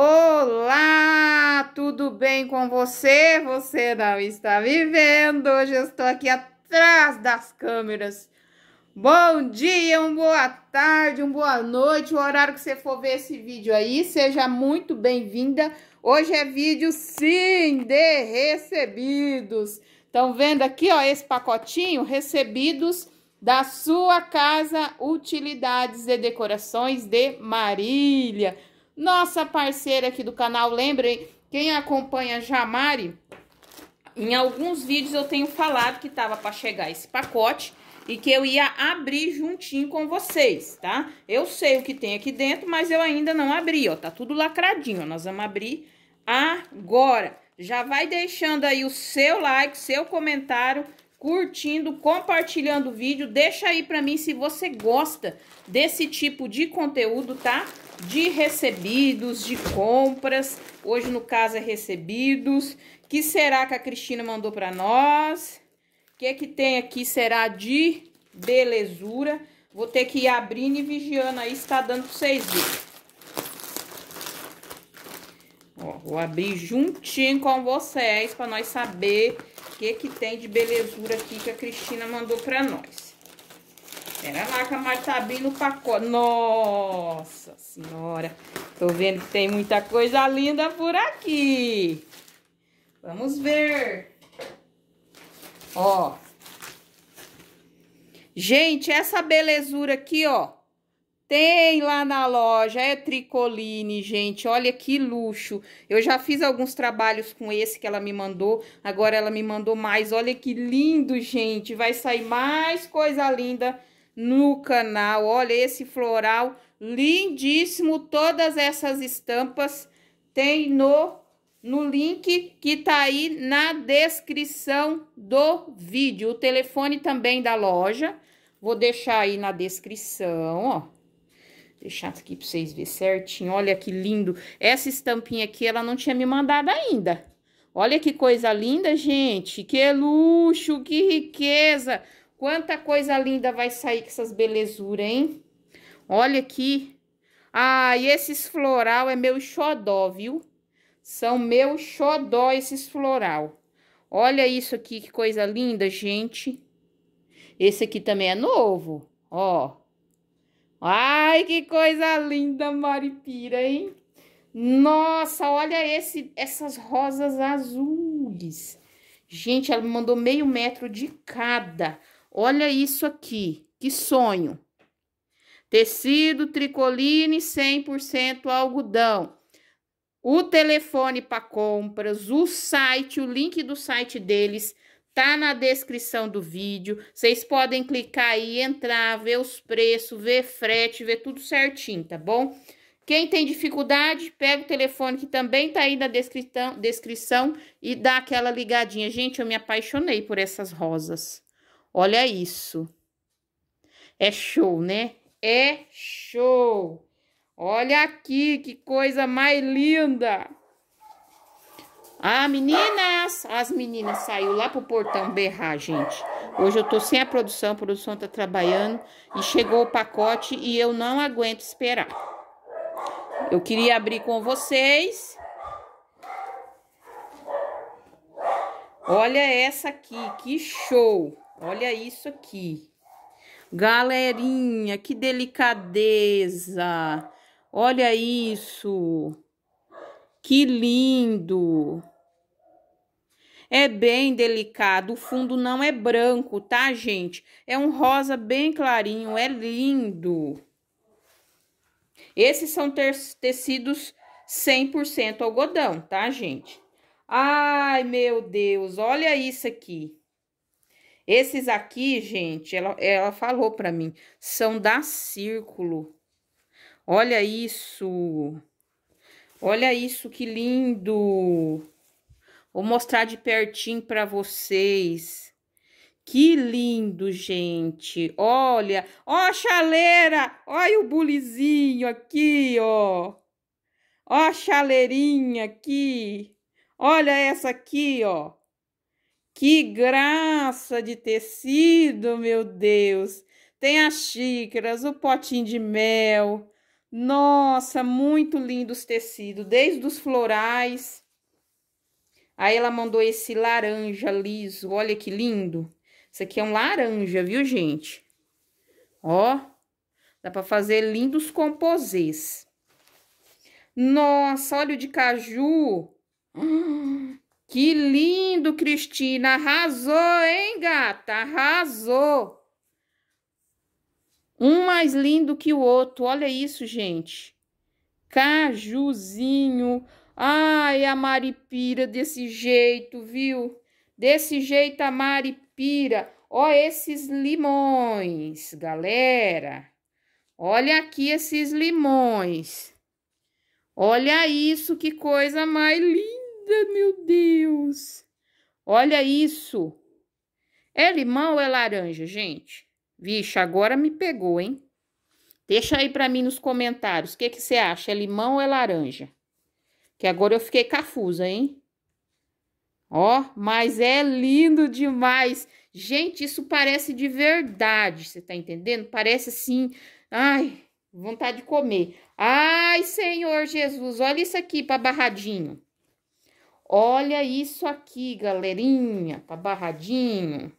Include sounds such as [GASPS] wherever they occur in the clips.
Olá, tudo bem com você? Você não está vivendo. Hoje eu estou aqui atrás das câmeras. Bom dia, uma boa tarde, uma boa noite. O horário que você for ver esse vídeo aí, seja muito bem-vinda. Hoje é vídeo sim de recebidos. Estão vendo aqui, ó, esse pacotinho, recebidos da sua casa, utilidades e decorações de Marília nossa parceira aqui do canal. Lembrem, quem acompanha Jamari, em alguns vídeos eu tenho falado que tava para chegar esse pacote e que eu ia abrir juntinho com vocês, tá? Eu sei o que tem aqui dentro, mas eu ainda não abri, ó, tá tudo lacradinho, nós vamos abrir agora. Já vai deixando aí o seu like, seu comentário curtindo, compartilhando o vídeo. Deixa aí para mim se você gosta desse tipo de conteúdo, tá? De recebidos, de compras. Hoje, no caso, é recebidos. Que será que a Cristina mandou para nós? O que é que tem aqui? Será de belezura? Vou ter que ir abrindo e vigiando aí, está dando para vocês verem. Ó, vou abrir juntinho com vocês para nós saber que que tem de belezura aqui que a Cristina mandou pra nós. Pera lá que a Mari tá abrindo o pacote. Nossa senhora, tô vendo que tem muita coisa linda por aqui. Vamos ver. Ó. Gente, essa belezura aqui, ó. Tem lá na loja, é tricoline, gente. Olha que luxo. Eu já fiz alguns trabalhos com esse que ela me mandou. Agora ela me mandou mais. Olha que lindo, gente. Vai sair mais coisa linda no canal. Olha esse floral lindíssimo. Todas essas estampas tem no no link que tá aí na descrição do vídeo. O telefone também da loja. Vou deixar aí na descrição, ó deixar aqui pra vocês verem certinho. Olha que lindo. Essa estampinha aqui, ela não tinha me mandado ainda. Olha que coisa linda, gente. Que luxo, que riqueza. Quanta coisa linda vai sair com essas belezuras, hein? Olha aqui. Ah, e esses floral é meu xodó, viu? São meu xodó esses floral. Olha isso aqui, que coisa linda, gente. Esse aqui também é novo, ó. Ai, que coisa linda, Maripira, hein? Nossa, olha esse, essas rosas azuis. Gente, ela mandou meio metro de cada. Olha isso aqui, que sonho. Tecido tricoline 100% algodão. O telefone para compras, o site, o link do site deles Tá na descrição do vídeo. Vocês podem clicar aí, entrar, ver os preços, ver frete, ver tudo certinho, tá bom? Quem tem dificuldade, pega o telefone que também tá aí na descrição, descrição e dá aquela ligadinha. Gente, eu me apaixonei por essas rosas. Olha isso. É show, né? É show. Olha aqui, que coisa mais linda. Ah, meninas! As meninas saiu lá pro portão berrar, gente. Hoje eu tô sem a produção, a produção tá trabalhando e chegou o pacote e eu não aguento esperar. Eu queria abrir com vocês. Olha essa aqui, que show! Olha isso aqui. Galerinha, que delicadeza! Olha isso! Que lindo! É bem delicado, o fundo não é branco, tá, gente? É um rosa bem clarinho, é lindo. Esses são tecidos 100% algodão, tá, gente? Ai, meu Deus, olha isso aqui. Esses aqui, gente, ela, ela falou para mim, são da Círculo. Olha isso. Olha isso, que lindo! Vou mostrar de pertinho para vocês. Que lindo, gente! Olha, ó a chaleira! Olha o bulizinho aqui, ó! Ó a chaleirinha aqui! Olha essa aqui, ó! Que graça de tecido, meu Deus! Tem as xícaras, o potinho de mel, nossa, muito lindos tecidos, desde os florais. Aí ela mandou esse laranja liso, olha que lindo. Isso aqui é um laranja, viu, gente? Ó, dá para fazer lindos composês. Nossa, óleo de caju. [GASPS] que lindo, Cristina. Arrasou, hein, gata? Arrasou. Um mais lindo que o outro. Olha isso, gente. Cajuzinho. Ai, a Maripira desse jeito, viu? Desse jeito a Maripira. Ó esses limões, galera. Olha aqui esses limões. Olha isso, que coisa mais linda, meu Deus. Olha isso. É limão ou é laranja, gente? Vixe, agora me pegou, hein? Deixa aí para mim nos comentários. O que, que você acha? É limão ou é laranja? Que agora eu fiquei cafusa, hein? Ó, mas é lindo demais. Gente, isso parece de verdade, você tá entendendo? Parece assim, ai, vontade de comer. Ai, Senhor Jesus, olha isso aqui para barradinho. Olha isso aqui, galerinha, para barradinho.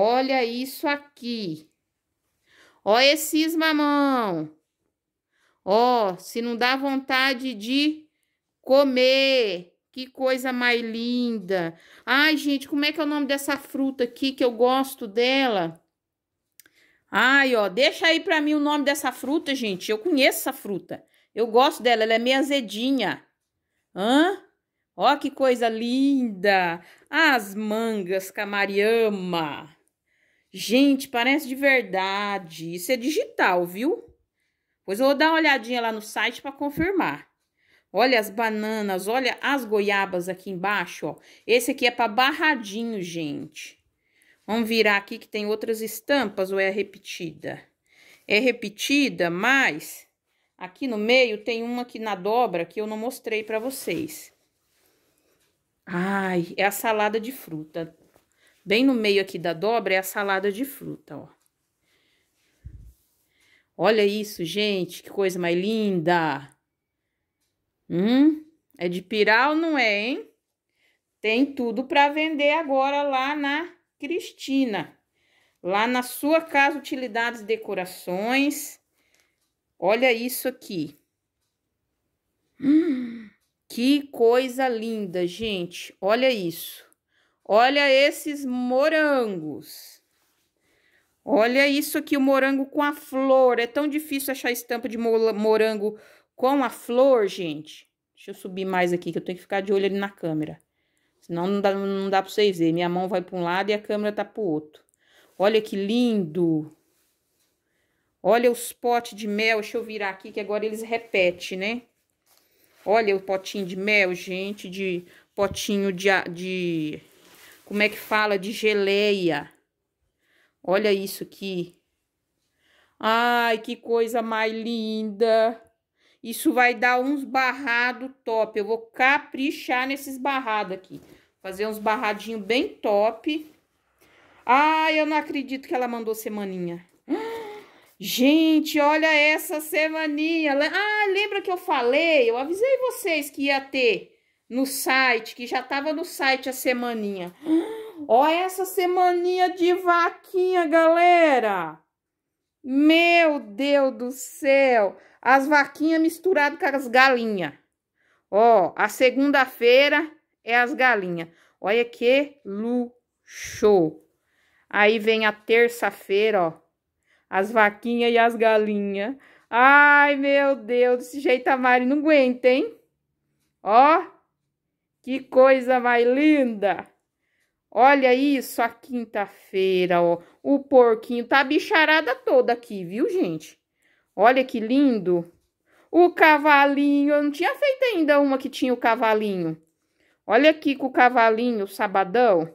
Olha isso aqui. Ó esses mamão. Ó, se não dá vontade de comer. Que coisa mais linda. Ai, gente, como é que é o nome dessa fruta aqui que eu gosto dela? Ai, ó, deixa aí pra mim o nome dessa fruta, gente. Eu conheço essa fruta. Eu gosto dela, ela é meio azedinha. Hã? Ó, que coisa linda. As mangas camariama. Gente, parece de verdade. Isso é digital, viu? Pois eu vou dar uma olhadinha lá no site para confirmar. Olha as bananas, olha as goiabas aqui embaixo, ó. Esse aqui é para barradinho, gente. Vamos virar aqui que tem outras estampas ou é repetida? É repetida, mas aqui no meio tem uma aqui na dobra que eu não mostrei para vocês. Ai, é a salada de fruta. Bem no meio aqui da dobra é a salada de fruta, ó. Olha isso, gente, que coisa mais linda. Hum, é de pirar ou não é, hein? Tem tudo para vender agora lá na Cristina. Lá na sua casa, utilidades, decorações. Olha isso aqui. Hum, que coisa linda, gente. Olha isso. Olha esses morangos. Olha isso aqui, o morango com a flor. É tão difícil achar estampa de morango com a flor, gente. Deixa eu subir mais aqui, que eu tenho que ficar de olho ali na câmera. Senão não dá, não dá pra vocês verem. Minha mão vai pra um lado e a câmera tá pro outro. Olha que lindo. Olha os potes de mel. Deixa eu virar aqui, que agora eles repetem, né? Olha o potinho de mel, gente, de potinho de, de como é que fala, de geleia. Olha isso aqui. Ai, que coisa mais linda. Isso vai dar uns barrados top. Eu vou caprichar nesses barrados aqui. Fazer uns barradinhos bem top. Ai, eu não acredito que ela mandou semaninha. Gente, olha essa semaninha. Ah, lembra que eu falei? Eu avisei vocês que ia ter no site, que já tava no site a semaninha. Ó essa semaninha de vaquinha, galera! Meu Deus do céu! As vaquinhas misturadas com as galinhas. Ó, a segunda-feira é as galinhas. Olha que luxo! Aí vem a terça-feira, ó. As vaquinhas e as galinhas. Ai, meu Deus, desse jeito a Mari não aguenta, hein? Ó, que coisa mais linda! Olha isso, a quinta-feira, ó. O porquinho tá bicharada toda aqui, viu, gente? Olha que lindo! O cavalinho, eu não tinha feito ainda uma que tinha o cavalinho. Olha aqui com o cavalinho, o sabadão.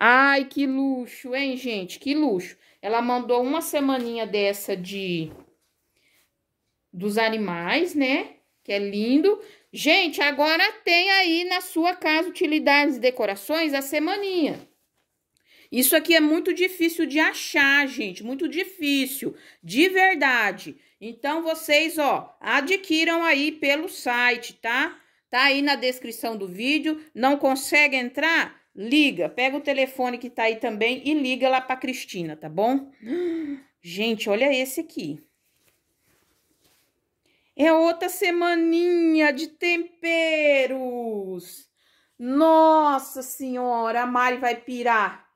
Ai, que luxo, hein, gente? Que luxo. Ela mandou uma semaninha dessa de dos animais, né? Que é lindo. Gente, agora tem aí na sua casa utilidades e decorações a semaninha. Isso aqui é muito difícil de achar, gente, muito difícil, de verdade. Então vocês, ó, adquiram aí pelo site, tá? Tá aí na descrição do vídeo. Não consegue entrar? Liga, pega o telefone que tá aí também e liga lá pra Cristina, tá bom? [GASPS] Gente, olha esse aqui. É outra semaninha de temperos. Nossa senhora, a Mari vai pirar.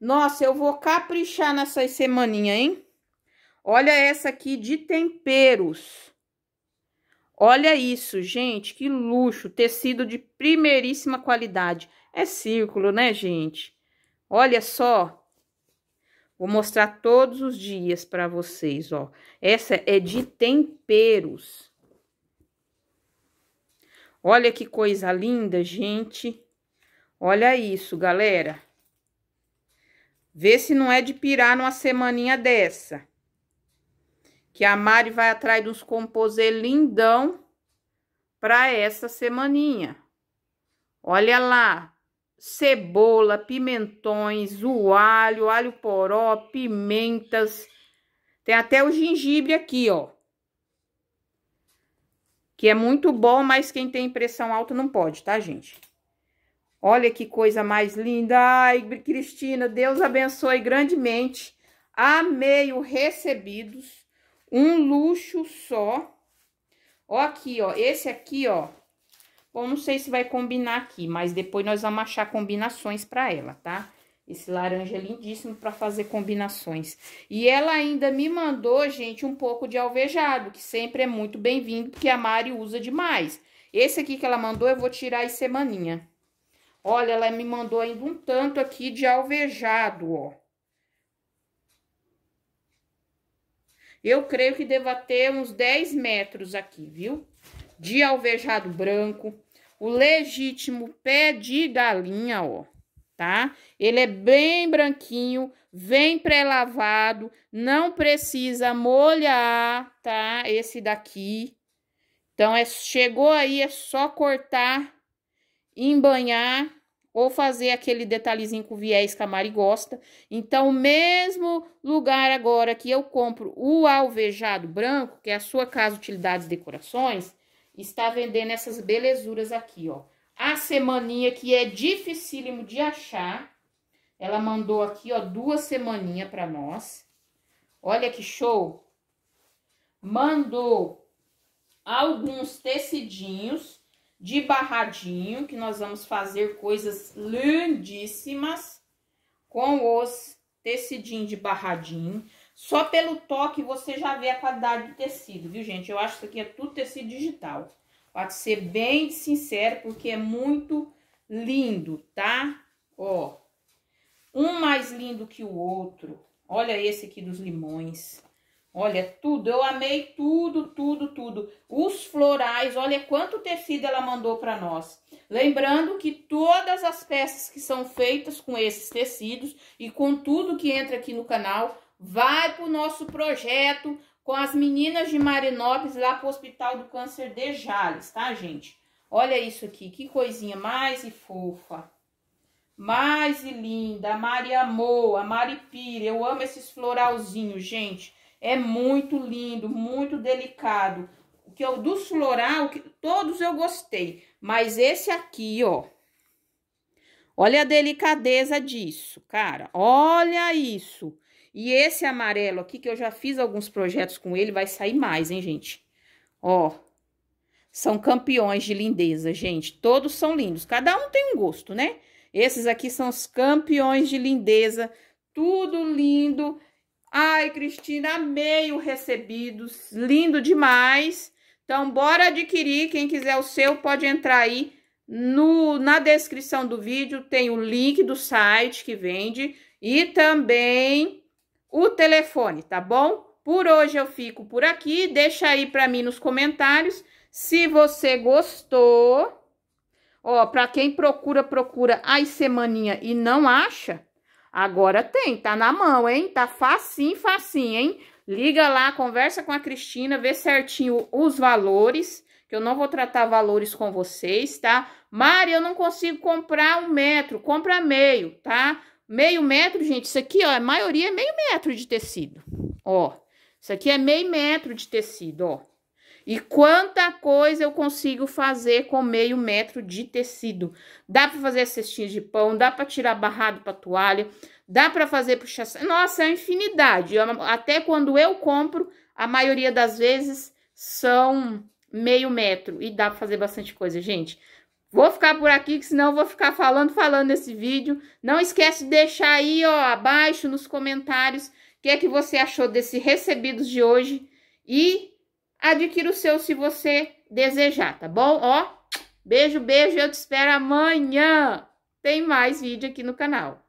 Nossa, eu vou caprichar nessa semaninha, hein? Olha essa aqui de temperos. Olha isso, gente, que luxo. Tecido de primeiríssima qualidade. É círculo, né, gente? Olha só. Vou mostrar todos os dias para vocês, ó. Essa é de temperos. Olha que coisa linda, gente. Olha isso, galera. Vê se não é de pirar numa semaninha dessa. Que a Mari vai atrás de uns composê lindão para essa semaninha. Olha lá, cebola, pimentões, o alho, alho poró, pimentas. Tem até o gengibre aqui, ó. Que é muito bom, mas quem tem pressão alta não pode, tá, gente? Olha que coisa mais linda. Ai, Cristina, Deus abençoe grandemente. Amei o recebidos. Um luxo só. Ó aqui, ó. Esse aqui, ó. Bom, não sei se vai combinar aqui, mas depois nós vamos achar combinações para ela, tá? Esse laranja é lindíssimo para fazer combinações. E ela ainda me mandou, gente, um pouco de alvejado, que sempre é muito bem-vindo, porque a Mari usa demais. Esse aqui que ela mandou, eu vou tirar e semaninha. Olha, ela me mandou ainda um tanto aqui de alvejado, ó. Eu creio que deva ter uns 10 metros aqui, viu? De alvejado branco, o legítimo pé de galinha, ó, tá? Ele é bem branquinho, vem pré-lavado, não precisa molhar, tá? Esse daqui. Então, é, chegou aí, é só cortar, embanhar ou fazer aquele detalhezinho com viés que a Mari gosta. Então, o mesmo lugar agora que eu compro o alvejado branco, que é a sua casa utilidades decorações, está vendendo essas belezuras aqui, ó. A semaninha que é dificílimo de achar, ela mandou aqui, ó, duas semaninhas para nós. Olha que show! Mandou alguns tecidinhos de barradinho, que nós vamos fazer coisas lindíssimas com os tecidinhos de barradinho. Só pelo toque você já vê a qualidade do tecido, viu, gente? Eu acho que isso aqui é tudo tecido digital. Pode ser bem sincero, porque é muito lindo, tá? Ó, um mais lindo que o outro. Olha esse aqui dos limões. Olha, tudo, eu amei tudo, tudo, tudo. Os florais, olha quanto tecido ela mandou para nós. Lembrando que todas as peças que são feitas com esses tecidos e com tudo que entra aqui no canal vai para o nosso projeto com as meninas de Marinópolis lá para o Hospital do Câncer de Jales, tá, gente? Olha isso aqui, que coisinha mais e fofa. Mais e linda, a Mari amou, a Mari pira. Eu amo esses floralzinhos, gente. É muito lindo, muito delicado. O que eu dos floral, que, todos eu gostei, mas esse aqui, ó. Olha a delicadeza disso, cara. Olha isso. E esse amarelo aqui, que eu já fiz alguns projetos com ele, vai sair mais, hein, gente? Ó, são campeões de lindeza, gente. Todos são lindos, cada um tem um gosto, né? Esses aqui são os campeões de lindeza, tudo lindo. Ai, Cristina, amei o recebidos, lindo demais. Então, bora adquirir, quem quiser o seu pode entrar aí no, na descrição do vídeo, tem o link do site que vende e também o telefone, tá bom? Por hoje eu fico por aqui. Deixa aí para mim nos comentários se você gostou. Ó, para quem procura, procura as semaninha e não acha, agora tem, tá na mão, hein? Tá facinho, facinho, hein? Liga lá, conversa com a Cristina, vê certinho os valores, que eu não vou tratar valores com vocês, tá? Mari, eu não consigo comprar um metro, compra meio, tá? Meio metro, gente, isso aqui, ó, a maioria é meio metro de tecido, ó. Isso aqui é meio metro de tecido, ó. E quanta coisa eu consigo fazer com meio metro de tecido. Dá para fazer cestinha de pão, dá para tirar barrado para toalha, dá para fazer puxar... Nossa, é infinidade. Eu, até quando eu compro, a maioria das vezes são meio metro. E dá para fazer bastante coisa, gente. Vou ficar por aqui, que senão eu vou ficar falando, falando nesse vídeo. Não esquece de deixar aí, ó, abaixo nos comentários, o que é que você achou desse recebidos de hoje. E adquira o seu se você desejar, tá bom? Ó, beijo, beijo, eu te espero amanhã. Tem mais vídeo aqui no canal.